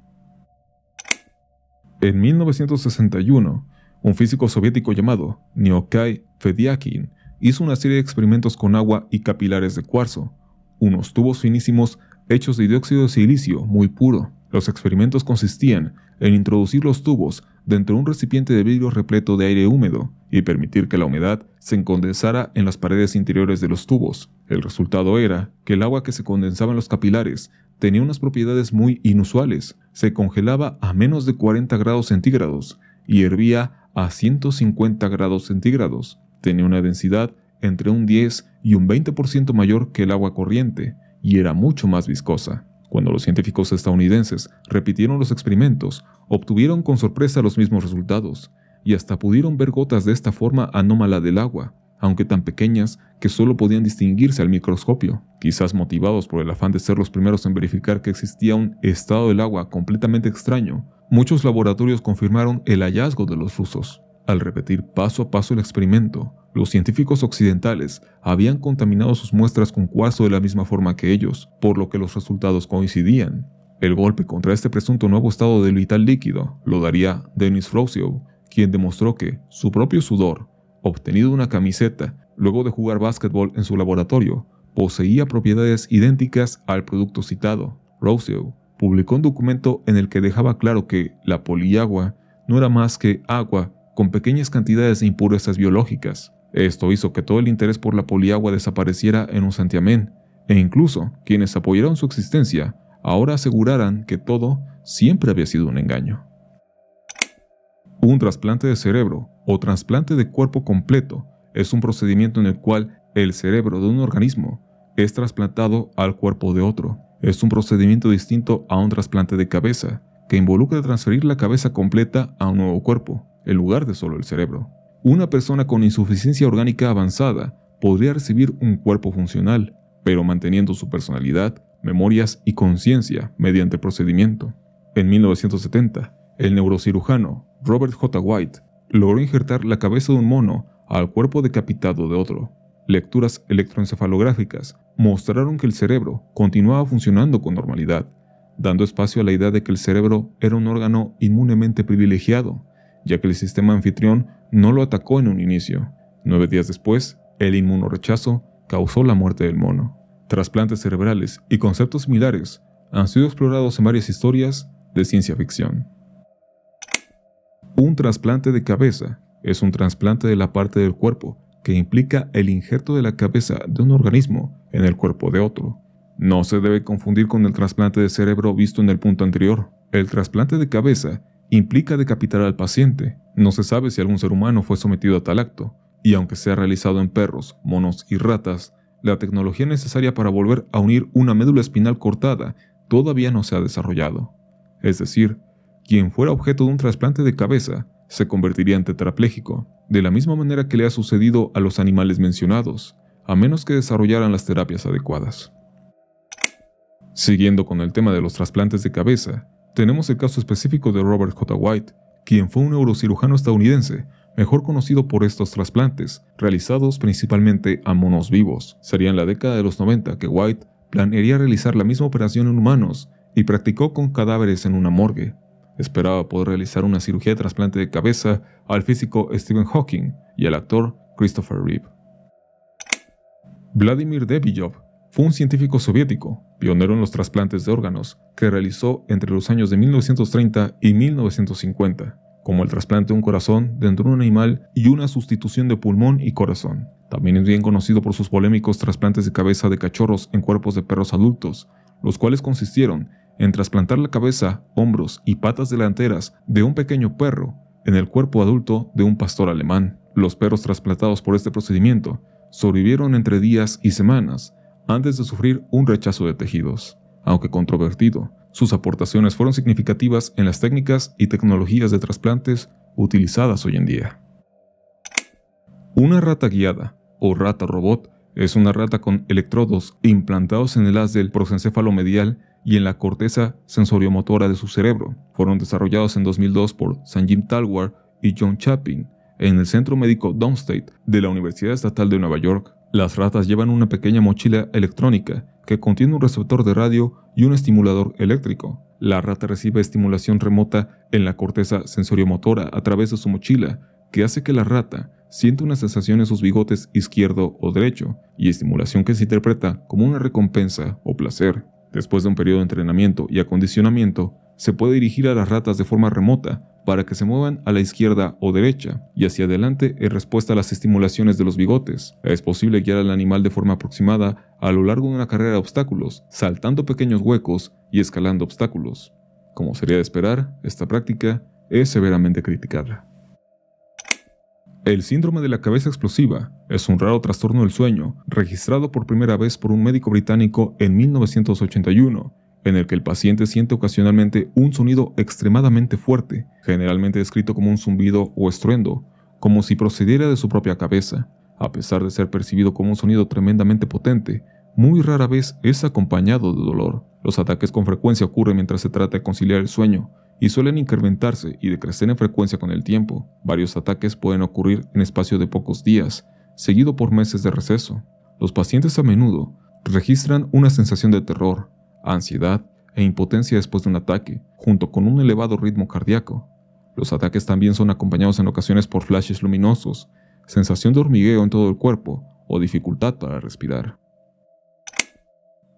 En 1961, un físico soviético llamado nyokai Fediakin hizo una serie de experimentos con agua y capilares de cuarzo, unos tubos finísimos hechos de dióxido de silicio muy puro. Los experimentos consistían en introducir los tubos dentro de un recipiente de vidrio repleto de aire húmedo y permitir que la humedad se condensara en las paredes interiores de los tubos. El resultado era que el agua que se condensaba en los capilares tenía unas propiedades muy inusuales. Se congelaba a menos de 40 grados centígrados y hervía a 150 grados centígrados. Tenía una densidad entre un 10 y un 20% mayor que el agua corriente y era mucho más viscosa. Cuando los científicos estadounidenses repitieron los experimentos, obtuvieron con sorpresa los mismos resultados, y hasta pudieron ver gotas de esta forma anómala del agua, aunque tan pequeñas que solo podían distinguirse al microscopio, quizás motivados por el afán de ser los primeros en verificar que existía un estado del agua completamente extraño. Muchos laboratorios confirmaron el hallazgo de los rusos, al repetir paso a paso el experimento, los científicos occidentales habían contaminado sus muestras con cuarzo de la misma forma que ellos, por lo que los resultados coincidían. El golpe contra este presunto nuevo estado del vital líquido lo daría Denis Rousseau, quien demostró que su propio sudor, obtenido de una camiseta luego de jugar básquetbol en su laboratorio, poseía propiedades idénticas al producto citado. Rousseau publicó un documento en el que dejaba claro que la poliagua no era más que agua con pequeñas cantidades de impurezas biológicas. Esto hizo que todo el interés por la poliagua desapareciera en un santiamén, e incluso quienes apoyaron su existencia ahora aseguraran que todo siempre había sido un engaño. Un trasplante de cerebro o trasplante de cuerpo completo es un procedimiento en el cual el cerebro de un organismo es trasplantado al cuerpo de otro. Es un procedimiento distinto a un trasplante de cabeza, que involucra transferir la cabeza completa a un nuevo cuerpo en lugar de solo el cerebro. Una persona con insuficiencia orgánica avanzada podría recibir un cuerpo funcional, pero manteniendo su personalidad, memorias y conciencia mediante procedimiento. En 1970, el neurocirujano Robert J. White logró injertar la cabeza de un mono al cuerpo decapitado de otro. Lecturas electroencefalográficas mostraron que el cerebro continuaba funcionando con normalidad, dando espacio a la idea de que el cerebro era un órgano inmunemente privilegiado ya que el sistema anfitrión no lo atacó en un inicio. Nueve días después, el inmunorechazo causó la muerte del mono. Trasplantes cerebrales y conceptos similares han sido explorados en varias historias de ciencia ficción. Un trasplante de cabeza es un trasplante de la parte del cuerpo que implica el injerto de la cabeza de un organismo en el cuerpo de otro. No se debe confundir con el trasplante de cerebro visto en el punto anterior. El trasplante de cabeza implica decapitar al paciente. No se sabe si algún ser humano fue sometido a tal acto, y aunque sea realizado en perros, monos y ratas, la tecnología necesaria para volver a unir una médula espinal cortada todavía no se ha desarrollado. Es decir, quien fuera objeto de un trasplante de cabeza se convertiría en tetrapléjico, de la misma manera que le ha sucedido a los animales mencionados, a menos que desarrollaran las terapias adecuadas. Siguiendo con el tema de los trasplantes de cabeza, tenemos el caso específico de Robert J. White, quien fue un neurocirujano estadounidense, mejor conocido por estos trasplantes, realizados principalmente a monos vivos. Sería en la década de los 90 que White planearía realizar la misma operación en humanos y practicó con cadáveres en una morgue. Esperaba poder realizar una cirugía de trasplante de cabeza al físico Stephen Hawking y al actor Christopher Reeve. Vladimir Debyov fue un científico soviético pionero en los trasplantes de órganos, que realizó entre los años de 1930 y 1950, como el trasplante de un corazón dentro de un animal y una sustitución de pulmón y corazón. También es bien conocido por sus polémicos trasplantes de cabeza de cachorros en cuerpos de perros adultos, los cuales consistieron en trasplantar la cabeza, hombros y patas delanteras de un pequeño perro en el cuerpo adulto de un pastor alemán. Los perros trasplantados por este procedimiento sobrevivieron entre días y semanas, antes de sufrir un rechazo de tejidos. Aunque controvertido, sus aportaciones fueron significativas en las técnicas y tecnologías de trasplantes utilizadas hoy en día. Una rata guiada, o rata robot, es una rata con electrodos implantados en el haz del prosencéfalo medial y en la corteza sensoriomotora de su cerebro. Fueron desarrollados en 2002 por Sanjim Talwar y John Chapin en el Centro Médico Downstate de la Universidad Estatal de Nueva York las ratas llevan una pequeña mochila electrónica que contiene un receptor de radio y un estimulador eléctrico. La rata recibe estimulación remota en la corteza sensoriomotora a través de su mochila, que hace que la rata siente una sensación en sus bigotes izquierdo o derecho, y estimulación que se interpreta como una recompensa o placer. Después de un periodo de entrenamiento y acondicionamiento, se puede dirigir a las ratas de forma remota para que se muevan a la izquierda o derecha y hacia adelante en respuesta a las estimulaciones de los bigotes. Es posible guiar al animal de forma aproximada a lo largo de una carrera de obstáculos, saltando pequeños huecos y escalando obstáculos. Como sería de esperar, esta práctica es severamente criticada. El síndrome de la cabeza explosiva es un raro trastorno del sueño registrado por primera vez por un médico británico en 1981 en el que el paciente siente ocasionalmente un sonido extremadamente fuerte, generalmente descrito como un zumbido o estruendo, como si procediera de su propia cabeza. A pesar de ser percibido como un sonido tremendamente potente, muy rara vez es acompañado de dolor. Los ataques con frecuencia ocurren mientras se trata de conciliar el sueño y suelen incrementarse y decrecer en frecuencia con el tiempo. Varios ataques pueden ocurrir en espacio de pocos días, seguido por meses de receso. Los pacientes a menudo registran una sensación de terror, ansiedad e impotencia después de un ataque, junto con un elevado ritmo cardíaco. Los ataques también son acompañados en ocasiones por flashes luminosos, sensación de hormigueo en todo el cuerpo o dificultad para respirar.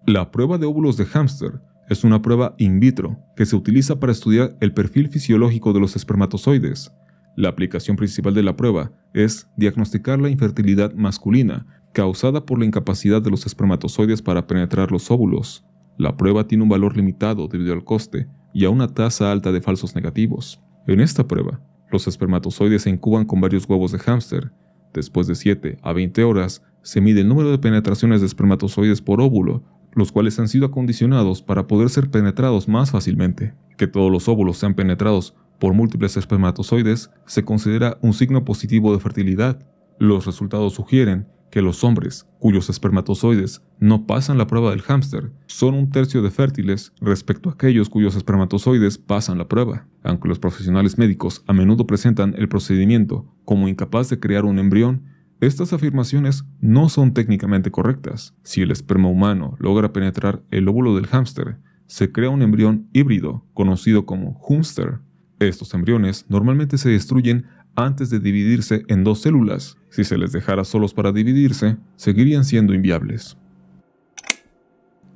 La prueba de óvulos de hámster es una prueba in vitro que se utiliza para estudiar el perfil fisiológico de los espermatozoides. La aplicación principal de la prueba es diagnosticar la infertilidad masculina causada por la incapacidad de los espermatozoides para penetrar los óvulos. La prueba tiene un valor limitado debido al coste y a una tasa alta de falsos negativos. En esta prueba, los espermatozoides se incuban con varios huevos de hámster. Después de 7 a 20 horas, se mide el número de penetraciones de espermatozoides por óvulo, los cuales han sido acondicionados para poder ser penetrados más fácilmente. Que todos los óvulos sean penetrados por múltiples espermatozoides se considera un signo positivo de fertilidad. Los resultados sugieren que los hombres cuyos espermatozoides no pasan la prueba del hámster son un tercio de fértiles respecto a aquellos cuyos espermatozoides pasan la prueba, aunque los profesionales médicos a menudo presentan el procedimiento como incapaz de crear un embrión estas afirmaciones no son técnicamente correctas. Si el esperma humano logra penetrar el óvulo del hámster, se crea un embrión híbrido conocido como humster. Estos embriones normalmente se destruyen antes de dividirse en dos células. Si se les dejara solos para dividirse, seguirían siendo inviables.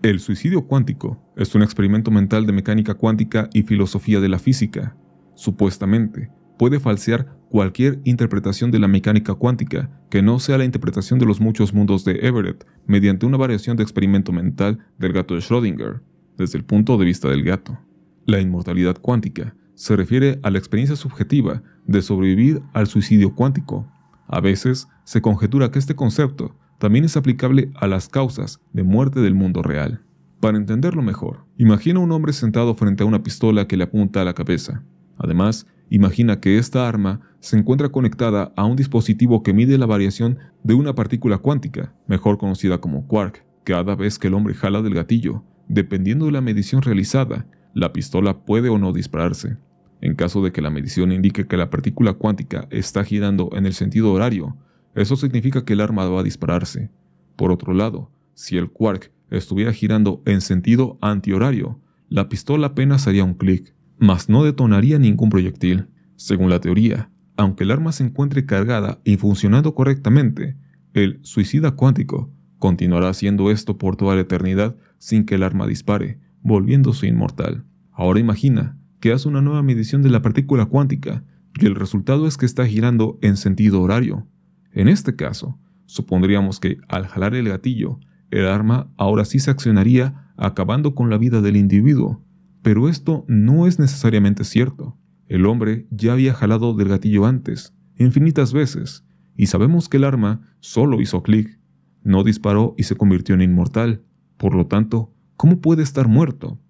El suicidio cuántico es un experimento mental de mecánica cuántica y filosofía de la física. Supuestamente, puede falsear cualquier interpretación de la mecánica cuántica que no sea la interpretación de los muchos mundos de Everett mediante una variación de experimento mental del gato de Schrödinger, desde el punto de vista del gato. La inmortalidad cuántica se refiere a la experiencia subjetiva de sobrevivir al suicidio cuántico. A veces se conjetura que este concepto también es aplicable a las causas de muerte del mundo real. Para entenderlo mejor, imagina un hombre sentado frente a una pistola que le apunta a la cabeza. Además, imagina que esta arma se encuentra conectada a un dispositivo que mide la variación de una partícula cuántica, mejor conocida como quark, cada vez que el hombre jala del gatillo, dependiendo de la medición realizada, la pistola puede o no dispararse. En caso de que la medición indique que la partícula cuántica está girando en el sentido horario, eso significa que el arma va a dispararse. Por otro lado, si el quark estuviera girando en sentido antihorario, la pistola apenas haría un clic, mas no detonaría ningún proyectil. Según la teoría, aunque el arma se encuentre cargada y funcionando correctamente, el suicida cuántico continuará haciendo esto por toda la eternidad sin que el arma dispare, volviéndose inmortal. Ahora imagina que hace una nueva medición de la partícula cuántica, y el resultado es que está girando en sentido horario. En este caso, supondríamos que al jalar el gatillo, el arma ahora sí se accionaría acabando con la vida del individuo, pero esto no es necesariamente cierto. El hombre ya había jalado del gatillo antes, infinitas veces, y sabemos que el arma solo hizo clic, no disparó y se convirtió en inmortal. Por lo tanto, ¿cómo puede estar muerto?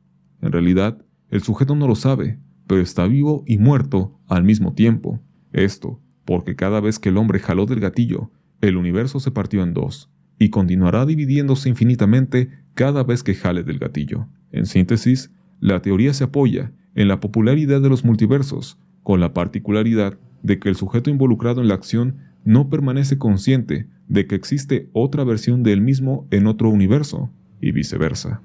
En realidad, el sujeto no lo sabe, pero está vivo y muerto al mismo tiempo. Esto porque cada vez que el hombre jaló del gatillo, el universo se partió en dos, y continuará dividiéndose infinitamente cada vez que jale del gatillo. En síntesis, la teoría se apoya en la popularidad de los multiversos, con la particularidad de que el sujeto involucrado en la acción no permanece consciente de que existe otra versión del mismo en otro universo, y viceversa.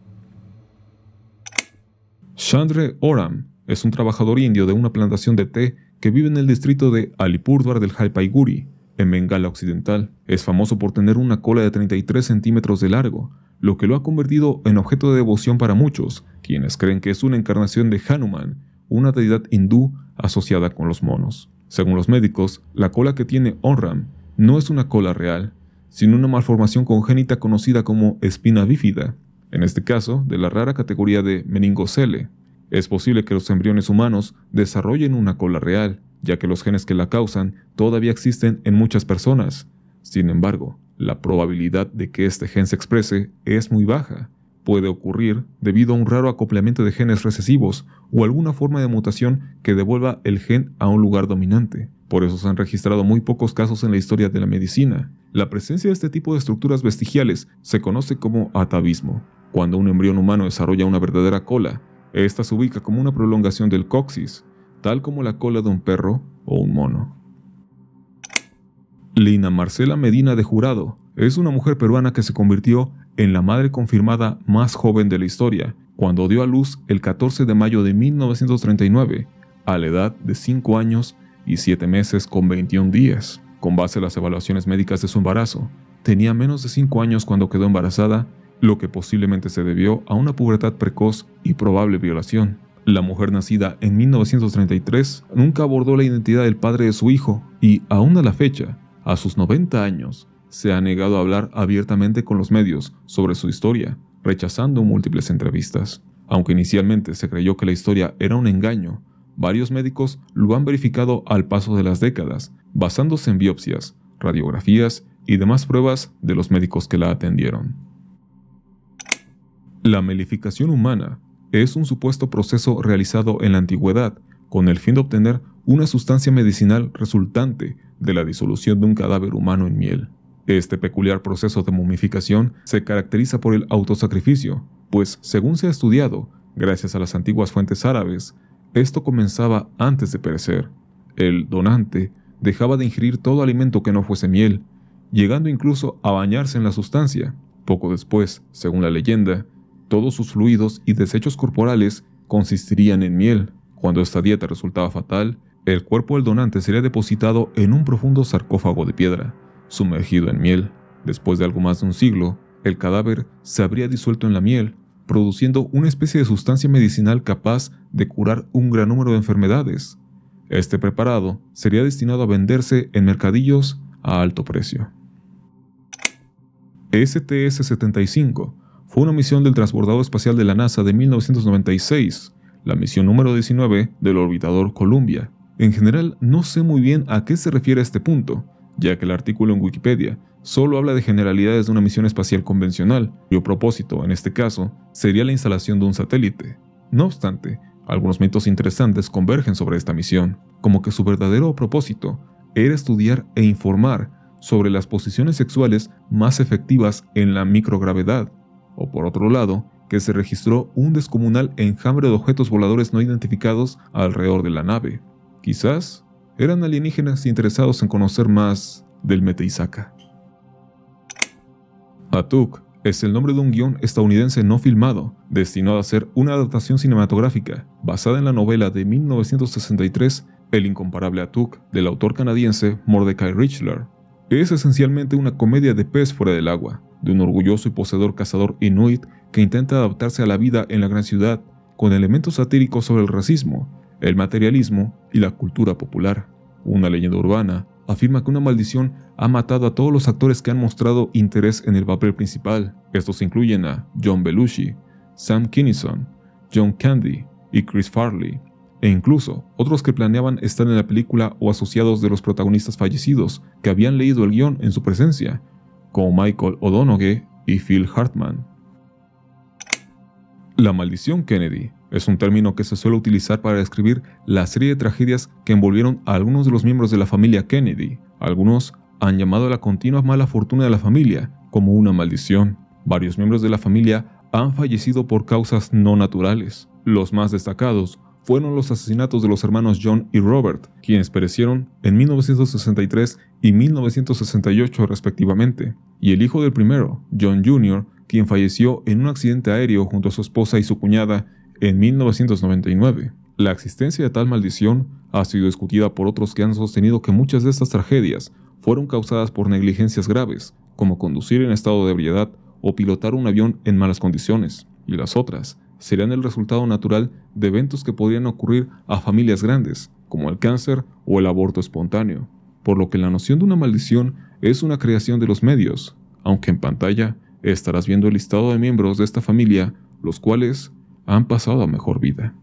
Chandre Oram es un trabajador indio de una plantación de té que vive en el distrito de Alipurduar del Jalpaiguri, en Bengala Occidental. Es famoso por tener una cola de 33 centímetros de largo, lo que lo ha convertido en objeto de devoción para muchos, quienes creen que es una encarnación de Hanuman, una deidad hindú asociada con los monos. Según los médicos, la cola que tiene Oram no es una cola real, sino una malformación congénita conocida como espina bífida, en este caso de la rara categoría de meningocele. Es posible que los embriones humanos desarrollen una cola real, ya que los genes que la causan todavía existen en muchas personas. Sin embargo, la probabilidad de que este gen se exprese es muy baja. Puede ocurrir debido a un raro acoplamiento de genes recesivos o alguna forma de mutación que devuelva el gen a un lugar dominante. Por eso se han registrado muy pocos casos en la historia de la medicina. La presencia de este tipo de estructuras vestigiales se conoce como atavismo, cuando un embrión humano desarrolla una verdadera cola, esta se ubica como una prolongación del coxis, tal como la cola de un perro o un mono. Lina Marcela Medina de Jurado es una mujer peruana que se convirtió en la madre confirmada más joven de la historia, cuando dio a luz el 14 de mayo de 1939, a la edad de 5 años y 7 meses con 21 días. Con base a las evaluaciones médicas de su embarazo, tenía menos de 5 años cuando quedó embarazada lo que posiblemente se debió a una pubertad precoz y probable violación. La mujer nacida en 1933 nunca abordó la identidad del padre de su hijo y, aún a la fecha, a sus 90 años, se ha negado a hablar abiertamente con los medios sobre su historia, rechazando múltiples entrevistas. Aunque inicialmente se creyó que la historia era un engaño, varios médicos lo han verificado al paso de las décadas, basándose en biopsias, radiografías y demás pruebas de los médicos que la atendieron. La melificación humana es un supuesto proceso realizado en la antigüedad con el fin de obtener una sustancia medicinal resultante de la disolución de un cadáver humano en miel. Este peculiar proceso de momificación se caracteriza por el autosacrificio, pues según se ha estudiado, gracias a las antiguas fuentes árabes, esto comenzaba antes de perecer. El donante dejaba de ingerir todo alimento que no fuese miel, llegando incluso a bañarse en la sustancia. Poco después, según la leyenda, todos sus fluidos y desechos corporales consistirían en miel. Cuando esta dieta resultaba fatal, el cuerpo del donante sería depositado en un profundo sarcófago de piedra, sumergido en miel. Después de algo más de un siglo, el cadáver se habría disuelto en la miel, produciendo una especie de sustancia medicinal capaz de curar un gran número de enfermedades. Este preparado sería destinado a venderse en mercadillos a alto precio. STS-75 fue una misión del transbordador espacial de la NASA de 1996, la misión número 19 del orbitador Columbia. En general, no sé muy bien a qué se refiere este punto, ya que el artículo en Wikipedia solo habla de generalidades de una misión espacial convencional, cuyo propósito, en este caso, sería la instalación de un satélite. No obstante, algunos mitos interesantes convergen sobre esta misión, como que su verdadero propósito era estudiar e informar sobre las posiciones sexuales más efectivas en la microgravedad, o por otro lado, que se registró un descomunal enjambre de objetos voladores no identificados alrededor de la nave. Quizás eran alienígenas interesados en conocer más del Meteisaka. Atuk es el nombre de un guión estadounidense no filmado, destinado a ser una adaptación cinematográfica basada en la novela de 1963 El incomparable Atuk, del autor canadiense Mordecai Richler. Es esencialmente una comedia de pez fuera del agua, de un orgulloso y poseedor cazador inuit que intenta adaptarse a la vida en la gran ciudad, con elementos satíricos sobre el racismo, el materialismo y la cultura popular. Una leyenda urbana afirma que una maldición ha matado a todos los actores que han mostrado interés en el papel principal. Estos incluyen a John Belushi, Sam Kinison, John Candy y Chris Farley, e incluso otros que planeaban estar en la película o asociados de los protagonistas fallecidos que habían leído el guión en su presencia como Michael O'Donoghue y Phil Hartman. La maldición Kennedy es un término que se suele utilizar para describir la serie de tragedias que envolvieron a algunos de los miembros de la familia Kennedy. Algunos han llamado a la continua mala fortuna de la familia como una maldición. Varios miembros de la familia han fallecido por causas no naturales. Los más destacados fueron los asesinatos de los hermanos John y Robert, quienes perecieron en 1963 y 1968 respectivamente, y el hijo del primero, John Jr., quien falleció en un accidente aéreo junto a su esposa y su cuñada en 1999. La existencia de tal maldición ha sido discutida por otros que han sostenido que muchas de estas tragedias fueron causadas por negligencias graves, como conducir en estado de ebriedad o pilotar un avión en malas condiciones, y las otras serán el resultado natural de eventos que podrían ocurrir a familias grandes, como el cáncer o el aborto espontáneo, por lo que la noción de una maldición es una creación de los medios, aunque en pantalla estarás viendo el listado de miembros de esta familia, los cuales han pasado a mejor vida.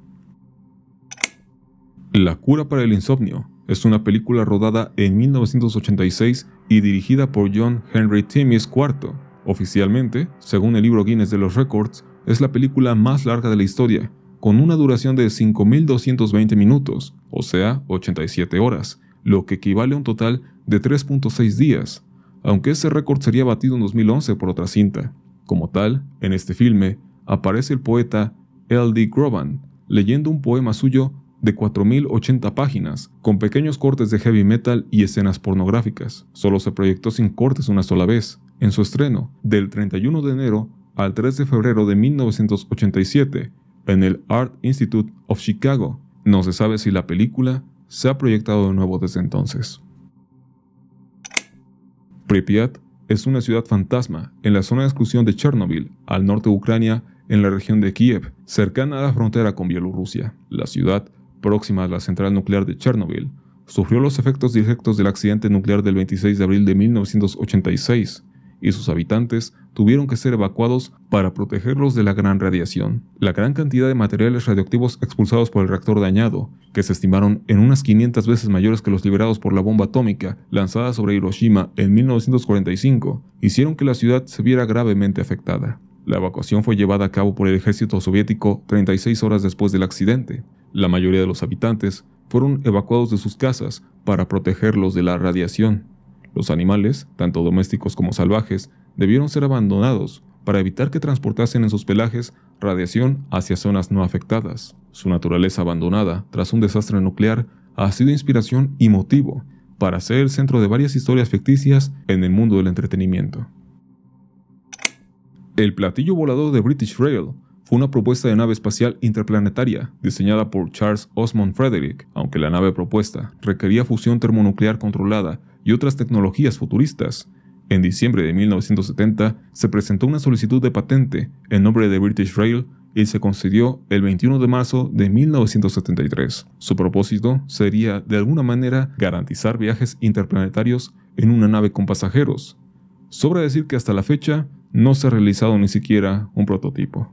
La cura para el insomnio es una película rodada en 1986 y dirigida por John Henry Timmis IV. Oficialmente, según el libro Guinness de los Records, es la película más larga de la historia, con una duración de 5.220 minutos, o sea, 87 horas, lo que equivale a un total de 3.6 días, aunque ese récord sería batido en 2011 por otra cinta. Como tal, en este filme aparece el poeta L.D. Groban leyendo un poema suyo de 4.080 páginas, con pequeños cortes de heavy metal y escenas pornográficas. Solo se proyectó sin cortes una sola vez, en su estreno, del 31 de enero al 3 de febrero de 1987 en el Art Institute of Chicago. No se sabe si la película se ha proyectado de nuevo desde entonces. Pripyat es una ciudad fantasma en la zona de exclusión de Chernobyl, al norte de Ucrania, en la región de Kiev, cercana a la frontera con Bielorrusia. La ciudad, próxima a la central nuclear de Chernobyl, sufrió los efectos directos del accidente nuclear del 26 de abril de 1986, y sus habitantes tuvieron que ser evacuados para protegerlos de la gran radiación. La gran cantidad de materiales radioactivos expulsados por el reactor dañado, que se estimaron en unas 500 veces mayores que los liberados por la bomba atómica lanzada sobre Hiroshima en 1945, hicieron que la ciudad se viera gravemente afectada. La evacuación fue llevada a cabo por el ejército soviético 36 horas después del accidente. La mayoría de los habitantes fueron evacuados de sus casas para protegerlos de la radiación. Los animales, tanto domésticos como salvajes, debieron ser abandonados para evitar que transportasen en sus pelajes radiación hacia zonas no afectadas. Su naturaleza abandonada tras un desastre nuclear ha sido inspiración y motivo para ser el centro de varias historias ficticias en el mundo del entretenimiento. El platillo volador de British Rail fue una propuesta de nave espacial interplanetaria diseñada por Charles Osmond Frederick, aunque la nave propuesta requería fusión termonuclear controlada y otras tecnologías futuristas. En diciembre de 1970 se presentó una solicitud de patente en nombre de British Rail y se concedió el 21 de marzo de 1973. Su propósito sería, de alguna manera, garantizar viajes interplanetarios en una nave con pasajeros. Sobre decir que hasta la fecha no se ha realizado ni siquiera un prototipo.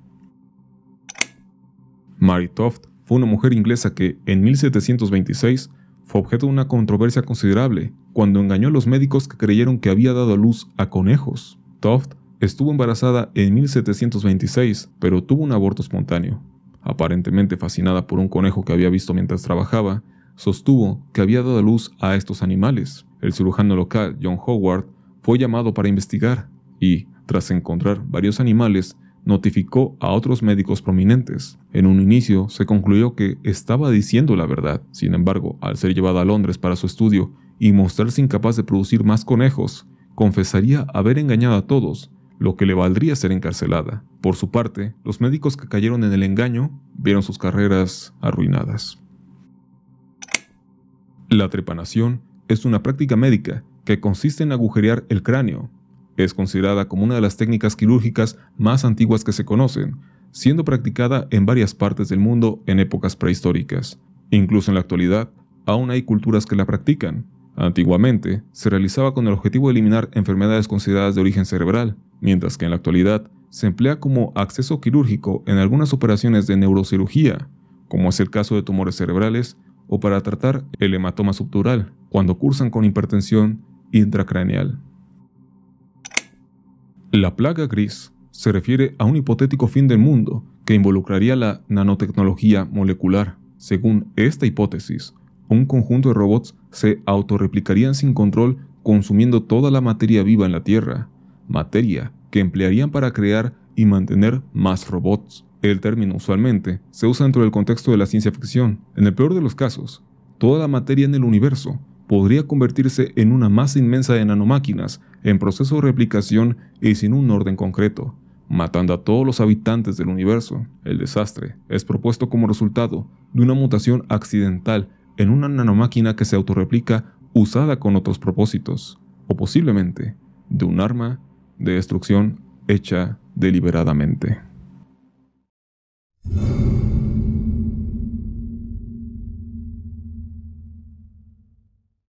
Mary Toft fue una mujer inglesa que, en 1726, fue objeto de una controversia considerable cuando engañó a los médicos que creyeron que había dado a luz a conejos. Toft estuvo embarazada en 1726, pero tuvo un aborto espontáneo. Aparentemente fascinada por un conejo que había visto mientras trabajaba, sostuvo que había dado a luz a estos animales. El cirujano local, John Howard, fue llamado para investigar y, tras encontrar varios animales, notificó a otros médicos prominentes. En un inicio se concluyó que estaba diciendo la verdad, sin embargo, al ser llevada a Londres para su estudio y mostrarse incapaz de producir más conejos, confesaría haber engañado a todos, lo que le valdría ser encarcelada. Por su parte, los médicos que cayeron en el engaño vieron sus carreras arruinadas. La trepanación es una práctica médica que consiste en agujerear el cráneo es considerada como una de las técnicas quirúrgicas más antiguas que se conocen, siendo practicada en varias partes del mundo en épocas prehistóricas. Incluso en la actualidad, aún hay culturas que la practican. Antiguamente, se realizaba con el objetivo de eliminar enfermedades consideradas de origen cerebral, mientras que en la actualidad se emplea como acceso quirúrgico en algunas operaciones de neurocirugía, como es el caso de tumores cerebrales o para tratar el hematoma subdural, cuando cursan con hipertensión intracraneal. La plaga gris se refiere a un hipotético fin del mundo que involucraría la nanotecnología molecular. Según esta hipótesis, un conjunto de robots se autorreplicarían sin control consumiendo toda la materia viva en la Tierra, materia que emplearían para crear y mantener más robots. El término usualmente se usa dentro del contexto de la ciencia ficción. En el peor de los casos, toda la materia en el universo podría convertirse en una masa inmensa de nanomáquinas en proceso de replicación y sin un orden concreto, matando a todos los habitantes del universo. El desastre es propuesto como resultado de una mutación accidental en una nanomáquina que se autorreplica usada con otros propósitos, o posiblemente de un arma de destrucción hecha deliberadamente.